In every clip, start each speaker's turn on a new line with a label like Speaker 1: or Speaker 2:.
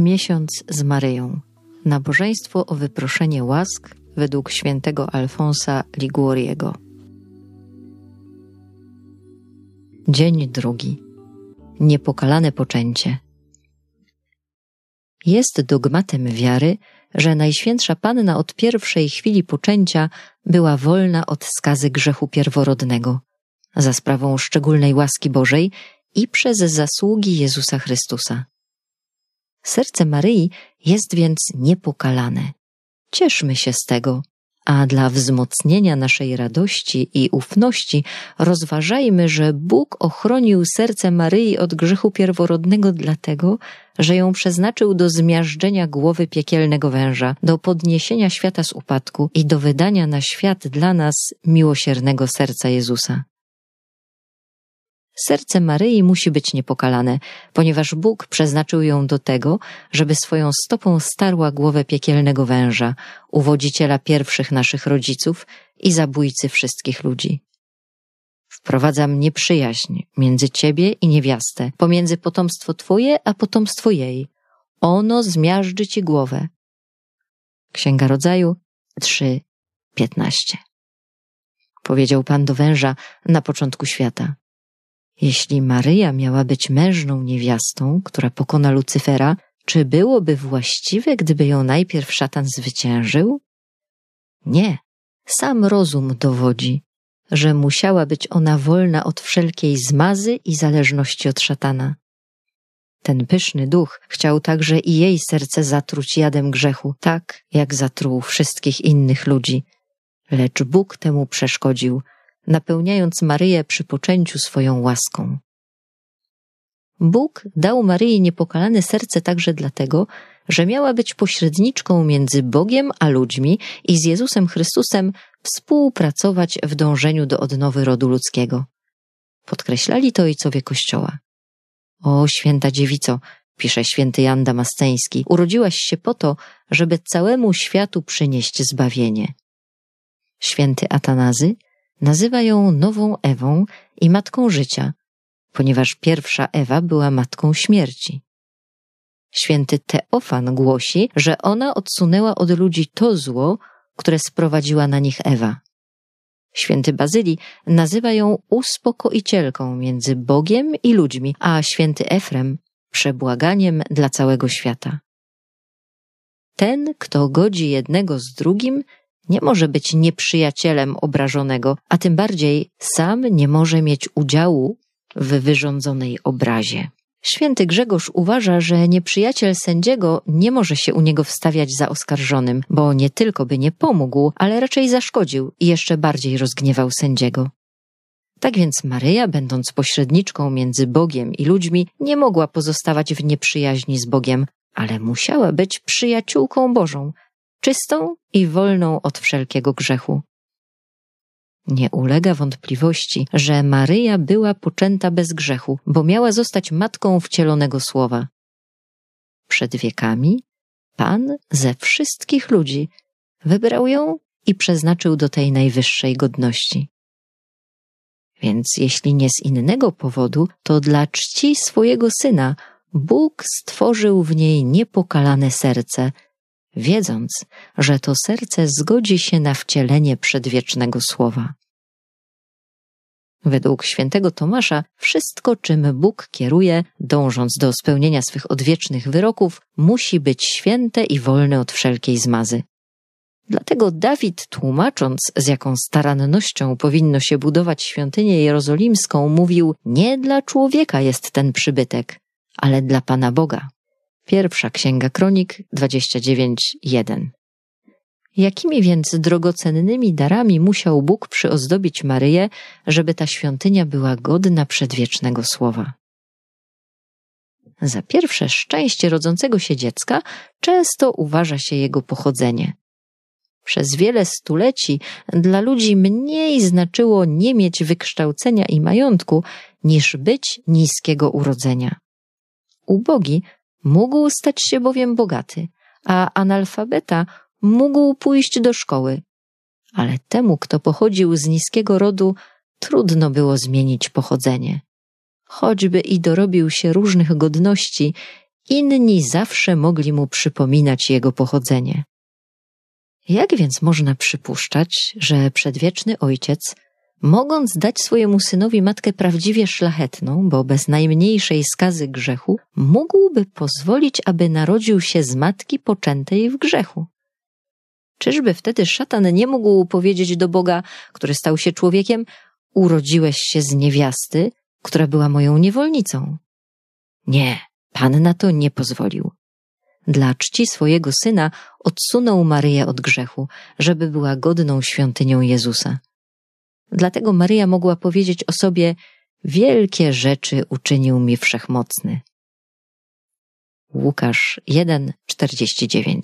Speaker 1: Miesiąc z Maryją. Nabożeństwo o wyproszenie łask według świętego Alfonsa Liguoriego. Dzień drugi. Niepokalane poczęcie. Jest dogmatem wiary, że Najświętsza Panna od pierwszej chwili poczęcia była wolna od skazy grzechu pierworodnego, za sprawą szczególnej łaski Bożej i przez zasługi Jezusa Chrystusa. Serce Maryi jest więc niepokalane. Cieszmy się z tego, a dla wzmocnienia naszej radości i ufności rozważajmy, że Bóg ochronił serce Maryi od grzechu pierworodnego dlatego, że ją przeznaczył do zmiażdżenia głowy piekielnego węża, do podniesienia świata z upadku i do wydania na świat dla nas miłosiernego serca Jezusa. Serce Maryi musi być niepokalane, ponieważ Bóg przeznaczył ją do tego, żeby swoją stopą starła głowę piekielnego węża, uwodziciela pierwszych naszych rodziców i zabójcy wszystkich ludzi. Wprowadzam nieprzyjaźń między ciebie i niewiastę, pomiędzy potomstwo twoje a potomstwo jej. Ono zmiażdży ci głowę. Księga Rodzaju 3:15. Powiedział Pan do węża na początku świata. Jeśli Maryja miała być mężną niewiastą, która pokona Lucyfera, czy byłoby właściwe, gdyby ją najpierw szatan zwyciężył? Nie. Sam rozum dowodzi, że musiała być ona wolna od wszelkiej zmazy i zależności od szatana. Ten pyszny duch chciał także i jej serce zatruć jadem grzechu, tak jak zatruł wszystkich innych ludzi. Lecz Bóg temu przeszkodził – napełniając Maryję przy poczęciu swoją łaską. Bóg dał Maryi niepokalane serce także dlatego, że miała być pośredniczką między Bogiem a ludźmi i z Jezusem Chrystusem współpracować w dążeniu do odnowy rodu ludzkiego. Podkreślali to ojcowie Kościoła. O święta dziewico, pisze święty Jan Damasceński, urodziłaś się po to, żeby całemu światu przynieść zbawienie. Święty Atanazy Nazywa ją nową Ewą i matką życia, ponieważ pierwsza Ewa była matką śmierci. Święty Teofan głosi, że ona odsunęła od ludzi to zło, które sprowadziła na nich Ewa. Święty Bazyli nazywa ją uspokoicielką między Bogiem i ludźmi, a święty Efrem przebłaganiem dla całego świata. Ten, kto godzi jednego z drugim, nie może być nieprzyjacielem obrażonego, a tym bardziej sam nie może mieć udziału w wyrządzonej obrazie. Święty Grzegorz uważa, że nieprzyjaciel sędziego nie może się u niego wstawiać za oskarżonym, bo nie tylko by nie pomógł, ale raczej zaszkodził i jeszcze bardziej rozgniewał sędziego. Tak więc Maryja, będąc pośredniczką między Bogiem i ludźmi, nie mogła pozostawać w nieprzyjaźni z Bogiem, ale musiała być przyjaciółką Bożą, czystą i wolną od wszelkiego grzechu. Nie ulega wątpliwości, że Maryja była poczęta bez grzechu, bo miała zostać matką wcielonego słowa. Przed wiekami Pan ze wszystkich ludzi wybrał ją i przeznaczył do tej najwyższej godności. Więc jeśli nie z innego powodu, to dla czci swojego syna Bóg stworzył w niej niepokalane serce – wiedząc, że to serce zgodzi się na wcielenie przedwiecznego słowa. Według świętego Tomasza, wszystko, czym Bóg kieruje, dążąc do spełnienia swych odwiecznych wyroków, musi być święte i wolne od wszelkiej zmazy. Dlatego Dawid, tłumacząc, z jaką starannością powinno się budować świątynię jerozolimską, mówił: Nie dla człowieka jest ten przybytek, ale dla Pana Boga. Pierwsza Księga Kronik 29.1. Jakimi więc drogocennymi darami musiał Bóg przyozdobić Maryję, żeby ta świątynia była godna przedwiecznego słowa? Za pierwsze szczęście rodzącego się dziecka często uważa się jego pochodzenie. Przez wiele stuleci dla ludzi mniej znaczyło nie mieć wykształcenia i majątku, niż być niskiego urodzenia. Ubogi Mógł stać się bowiem bogaty, a analfabeta mógł pójść do szkoły. Ale temu, kto pochodził z niskiego rodu, trudno było zmienić pochodzenie. Choćby i dorobił się różnych godności, inni zawsze mogli mu przypominać jego pochodzenie. Jak więc można przypuszczać, że przedwieczny ojciec Mogąc dać swojemu synowi matkę prawdziwie szlachetną, bo bez najmniejszej skazy grzechu, mógłby pozwolić, aby narodził się z matki poczętej w grzechu. Czyżby wtedy szatan nie mógł powiedzieć do Boga, który stał się człowiekiem, urodziłeś się z niewiasty, która była moją niewolnicą? Nie, Pan na to nie pozwolił. Dla czci swojego syna odsunął Maryję od grzechu, żeby była godną świątynią Jezusa. Dlatego Maryja mogła powiedzieć o sobie: Wielkie rzeczy uczynił mi wszechmocny. Łukasz 1:49.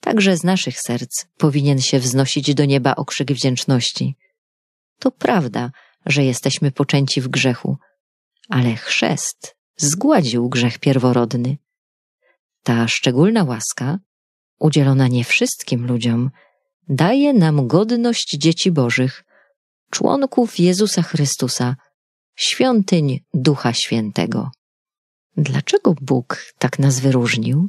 Speaker 1: Także z naszych serc powinien się wznosić do nieba okrzyk wdzięczności. To prawda, że jesteśmy poczęci w grzechu, ale chrzest zgładził grzech pierworodny. Ta szczególna łaska, udzielona nie wszystkim ludziom, daje nam godność dzieci Bożych, członków Jezusa Chrystusa, świątyń Ducha Świętego. Dlaczego Bóg tak nas wyróżnił?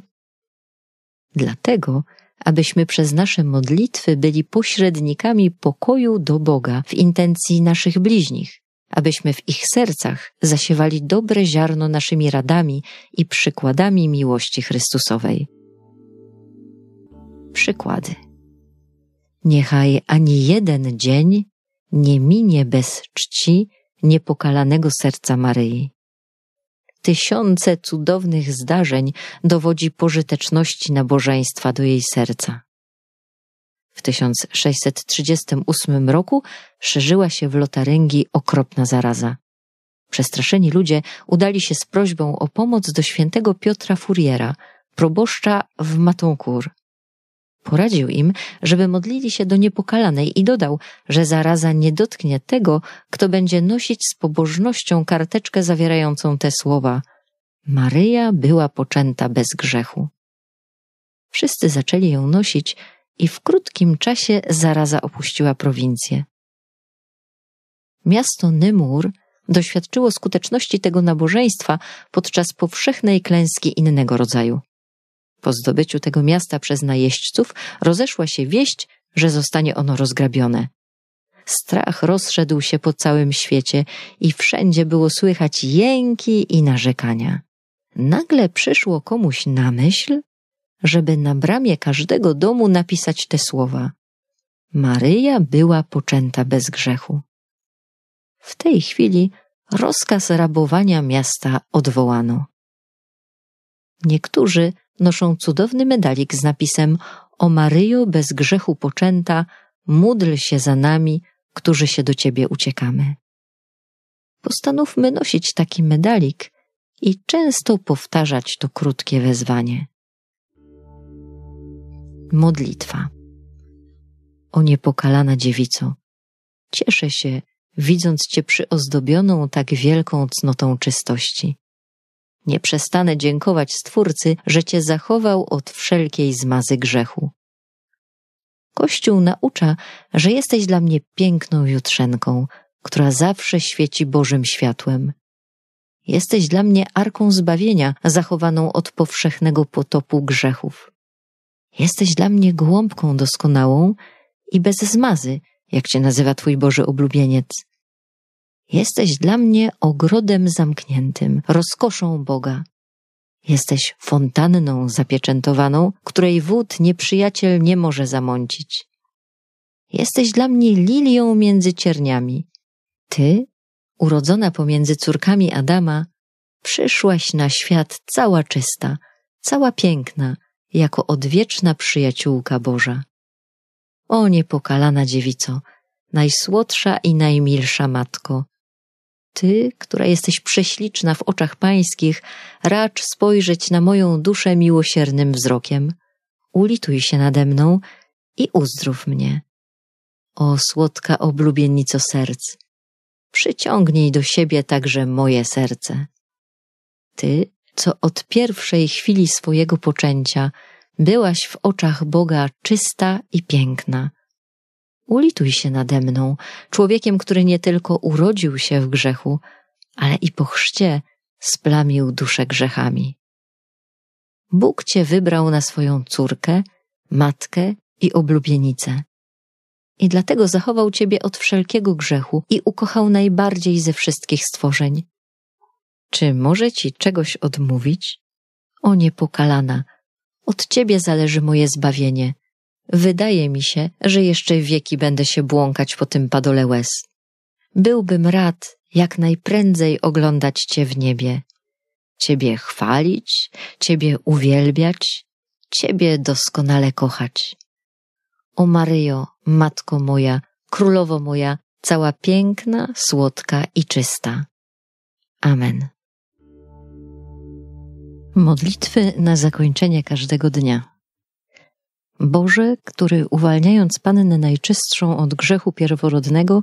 Speaker 1: Dlatego, abyśmy przez nasze modlitwy byli pośrednikami pokoju do Boga w intencji naszych bliźnich, abyśmy w ich sercach zasiewali dobre ziarno naszymi radami i przykładami miłości Chrystusowej. Przykłady. Niechaj ani jeden dzień nie minie bez czci niepokalanego serca Maryi. Tysiące cudownych zdarzeń dowodzi pożyteczności nabożeństwa do jej serca. W 1638 roku szerzyła się w Lotaryngii okropna zaraza. Przestraszeni ludzie udali się z prośbą o pomoc do świętego Piotra Furiera, proboszcza w Matoncourt. Poradził im, żeby modlili się do niepokalanej i dodał, że zaraza nie dotknie tego, kto będzie nosić z pobożnością karteczkę zawierającą te słowa. Maryja była poczęta bez grzechu. Wszyscy zaczęli ją nosić i w krótkim czasie zaraza opuściła prowincję. Miasto Nymur doświadczyło skuteczności tego nabożeństwa podczas powszechnej klęski innego rodzaju. Po zdobyciu tego miasta przez najeźdźców rozeszła się wieść, że zostanie ono rozgrabione. Strach rozszedł się po całym świecie i wszędzie było słychać jęki i narzekania. Nagle przyszło komuś na myśl, żeby na bramie każdego domu napisać te słowa. Maryja była poczęta bez grzechu. W tej chwili rozkaz rabowania miasta odwołano. Niektórzy noszą cudowny medalik z napisem O Maryjo bez grzechu poczęta, módl się za nami, którzy się do Ciebie uciekamy. Postanówmy nosić taki medalik i często powtarzać to krótkie wezwanie. Modlitwa. O niepokalana dziewico, cieszę się, widząc Cię przyozdobioną tak wielką cnotą czystości. Nie przestanę dziękować Stwórcy, że Cię zachował od wszelkiej zmazy grzechu. Kościół naucza, że jesteś dla mnie piękną jutrzenką, która zawsze świeci Bożym światłem. Jesteś dla mnie arką zbawienia, zachowaną od powszechnego potopu grzechów. Jesteś dla mnie głąbką doskonałą i bez zmazy, jak cię nazywa twój Boży oblubieniec. Jesteś dla mnie ogrodem zamkniętym, rozkoszą Boga. Jesteś fontanną zapieczętowaną, której wód nieprzyjaciel nie może zamącić. Jesteś dla mnie lilią między cierniami. Ty, urodzona pomiędzy córkami Adama, przyszłaś na świat cała czysta, cała piękna, jako odwieczna przyjaciółka Boża. O niepokalana dziewico, najsłodsza i najmilsza matko, ty, która jesteś prześliczna w oczach pańskich, racz spojrzeć na moją duszę miłosiernym wzrokiem. Ulituj się nade mną i uzdrów mnie. O słodka oblubiennico serc, przyciągnij do siebie także moje serce. Ty, co od pierwszej chwili swojego poczęcia byłaś w oczach Boga czysta i piękna – Ulituj się nade mną, człowiekiem, który nie tylko urodził się w grzechu, ale i po chrzcie splamił duszę grzechami. Bóg cię wybrał na swoją córkę, matkę i oblubienicę. I dlatego zachował ciebie od wszelkiego grzechu i ukochał najbardziej ze wszystkich stworzeń. Czy może ci czegoś odmówić? O niepokalana, od ciebie zależy moje zbawienie. Wydaje mi się, że jeszcze wieki będę się błąkać po tym padole łez. Byłbym rad jak najprędzej oglądać Cię w niebie, Ciebie chwalić, Ciebie uwielbiać, Ciebie doskonale kochać. O Maryjo, Matko moja, Królowo moja, cała piękna, słodka i czysta. Amen. Modlitwy na zakończenie każdego dnia. Boże, który uwalniając Pannę Najczystszą od grzechu pierworodnego,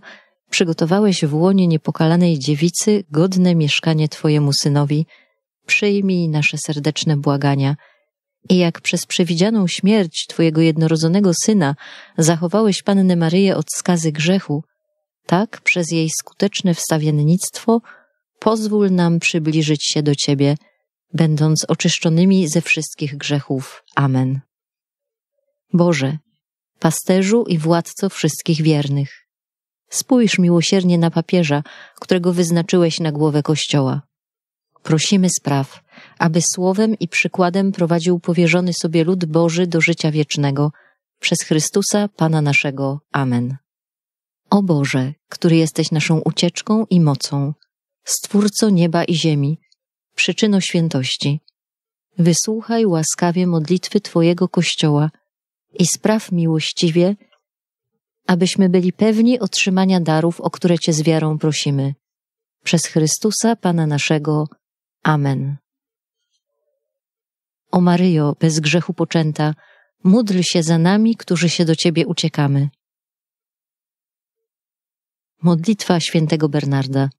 Speaker 1: przygotowałeś w łonie niepokalanej dziewicy godne mieszkanie Twojemu synowi, przyjmij nasze serdeczne błagania. I jak przez przewidzianą śmierć Twojego jednorodzonego syna zachowałeś Pannę Maryję od skazy grzechu, tak przez jej skuteczne wstawiennictwo pozwól nam przybliżyć się do Ciebie, będąc oczyszczonymi ze wszystkich grzechów. Amen. Boże, pasterzu i władco wszystkich wiernych. Spójrz miłosiernie na papieża, którego wyznaczyłeś na głowę Kościoła. Prosimy spraw, aby słowem i przykładem prowadził powierzony sobie lud Boży do życia wiecznego, przez Chrystusa, Pana naszego. Amen. O Boże, który jesteś naszą ucieczką i mocą, Stwórco nieba i ziemi, przyczyno świętości, wysłuchaj łaskawie modlitwy Twojego Kościoła, i spraw miłościwie, abyśmy byli pewni otrzymania darów, o które Cię z wiarą prosimy. Przez Chrystusa, Pana naszego. Amen. O Maryjo, bez grzechu poczęta, módl się za nami, którzy się do Ciebie uciekamy. Modlitwa świętego Bernarda.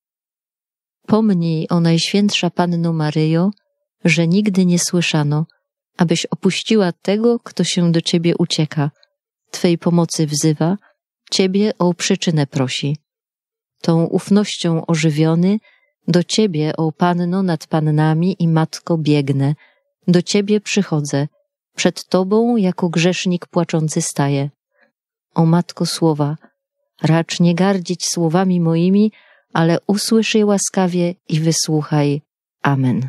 Speaker 1: Pomnij o Najświętsza Panno Maryjo, że nigdy nie słyszano, abyś opuściła tego, kto się do ciebie ucieka, twej pomocy wzywa, ciebie o przyczynę prosi. Tą ufnością ożywiony, do ciebie, o panno nad pannami i matko, biegnę, do ciebie przychodzę, przed tobą jako grzesznik płaczący staję. O matko słowa, racz nie gardzić słowami moimi, ale usłysz je łaskawie i wysłuchaj. Amen.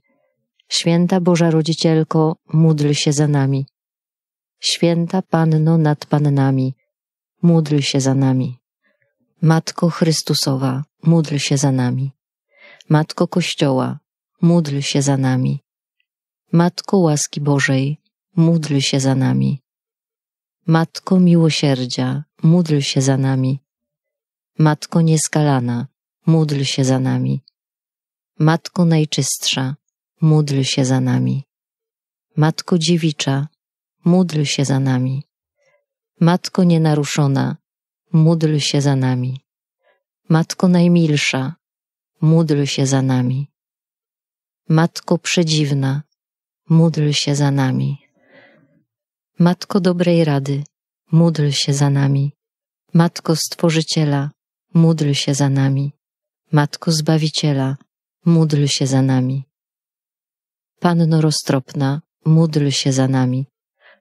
Speaker 1: Święta Boża Rodzicielko, módl się za nami. Święta Panno nad Pannami, módl się za nami. Matko Chrystusowa, módl się za nami. Matko Kościoła, módl się za nami. Matko łaski Bożej, módl się za nami. Matko miłosierdzia, módl się za nami. Matko nieskalana, módl się za nami. Matko najczystsza, módl się za nami. Matko Dziewicza, módl się za nami. Matko Nienaruszona, módl się za nami. Matko Najmilsza, módl się za nami. Matko Przedziwna, módl się za nami. Matko Dobrej Rady, módl się za nami. Matko Stworzyciela, módl się za nami. Matko Zbawiciela, módl się za nami. Panno roztropna, módl się za nami.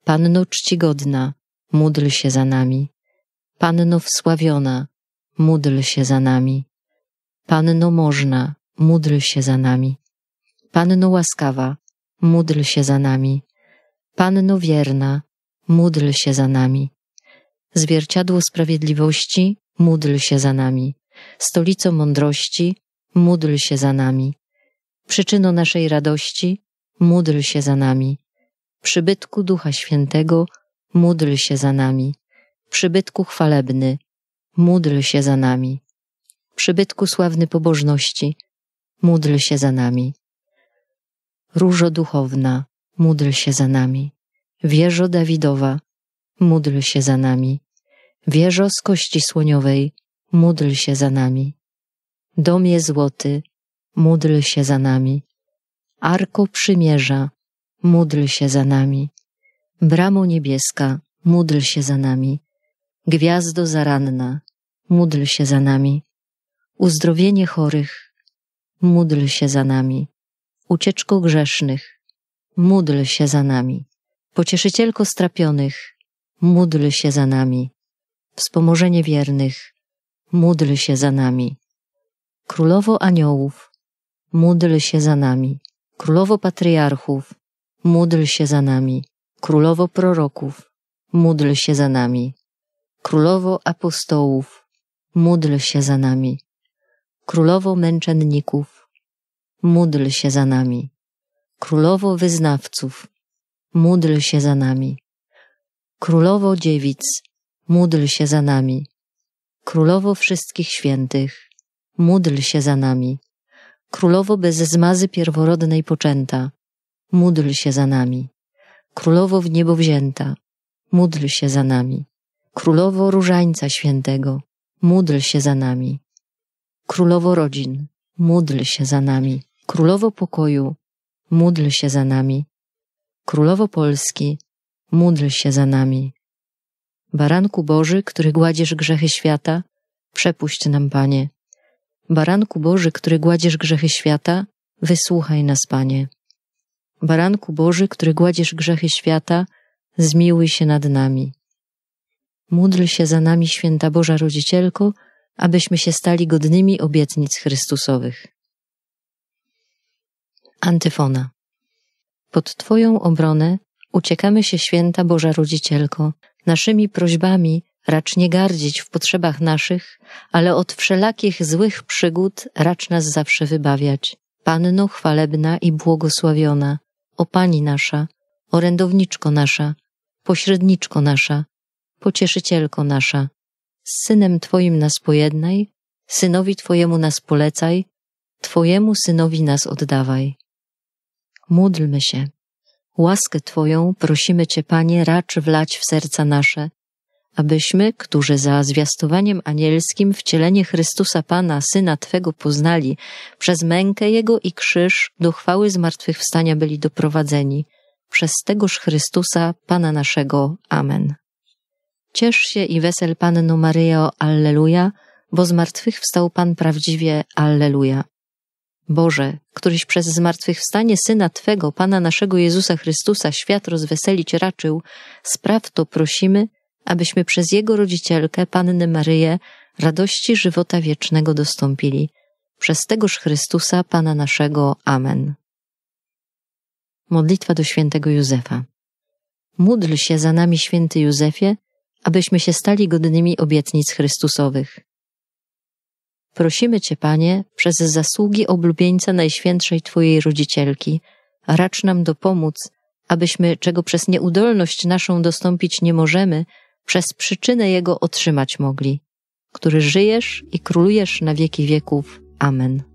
Speaker 1: Panno czcigodna, módl się za nami. Panno wsławiona, módl się za nami. Panno można, módl się za nami. Panno łaskawa, módl się za nami. Panno wierna, módl się za nami. Zwierciadło sprawiedliwości, módl się za nami. Stolico mądrości, módl się za nami. Przyczyno naszej radości, módl się za nami. Przybytku Ducha Świętego, módl się za nami. Przybytku chwalebny, módl się za nami. Przybytku sławny pobożności, módl się za nami. Różo duchowna, módl się za nami. Wieżo Dawidowa, módl się za nami. Wieżo z kości słoniowej, módl się za nami. Domie złoty, módl się za nami. Arko Przymierza, módl się za nami. Bramo Niebieska, módl się za nami. Gwiazdo Zaranna, módl się za nami. Uzdrowienie chorych, módl się za nami. Ucieczko grzesznych, módl się za nami. Pocieszycielko strapionych, módl się za nami. Wspomożenie wiernych, módl się za nami. Królowo aniołów, módl się za nami. Królowo patriarchów, módl się za nami. Królowo proroków, módl się za nami. Królowo apostołów, módl się za nami. Królowo męczenników, módl się za nami. Królowo wyznawców, módl się za nami. Królowo dziewic, módl się za nami. Królowo wszystkich świętych, módl się za nami. Królowo bez zmazy pierworodnej poczęta, módl się za nami. Królowo w niebo wzięta, módl się za nami. Królowo Różańca Świętego, módl się za nami. Królowo Rodzin, módl się za nami. Królowo Pokoju, módl się za nami. Królowo Polski, módl się za nami. Baranku Boży, który gładzisz grzechy świata, przepuść nam, Panie. Baranku Boży, który gładzisz grzechy świata, wysłuchaj nas, Panie. Baranku Boży, który gładzisz grzechy świata, zmiłuj się nad nami. Módl się za nami, święta Boża Rodzicielko, abyśmy się stali godnymi obietnic Chrystusowych. Antyfona. Pod Twoją obronę uciekamy się, święta Boża Rodzicielko, naszymi prośbami Racz nie gardzić w potrzebach naszych, ale od wszelakich złych przygód racz nas zawsze wybawiać. Panno chwalebna i błogosławiona, o Pani nasza, orędowniczko nasza, pośredniczko nasza, pocieszycielko nasza, z Synem Twoim nas pojednaj, Synowi Twojemu nas polecaj, Twojemu Synowi nas oddawaj. Módlmy się. Łaskę Twoją prosimy Cię, Panie, racz wlać w serca nasze, abyśmy, którzy za zwiastowaniem anielskim wcielenie Chrystusa Pana, Syna Twego poznali, przez mękę Jego i krzyż do chwały zmartwychwstania byli doprowadzeni. Przez tegoż Chrystusa, Pana naszego. Amen. Ciesz się i wesel Panno Maryjo, Alleluja, bo zmartwychwstał Pan prawdziwie, Alleluja. Boże, któryś przez zmartwychwstanie Syna Twego, Pana naszego Jezusa Chrystusa, świat rozweselić raczył, spraw to prosimy – abyśmy przez Jego rodzicielkę, Pannę Maryję, radości żywota wiecznego dostąpili. Przez tegoż Chrystusa, Pana naszego. Amen. Modlitwa do świętego Józefa. Módl się za nami, święty Józefie, abyśmy się stali godnymi obietnic Chrystusowych. Prosimy Cię, Panie, przez zasługi oblubieńca Najświętszej Twojej Rodzicielki, racz nam dopomóc, abyśmy, czego przez nieudolność naszą dostąpić nie możemy, przez przyczynę jego otrzymać mogli, który żyjesz i królujesz na wieki wieków. Amen.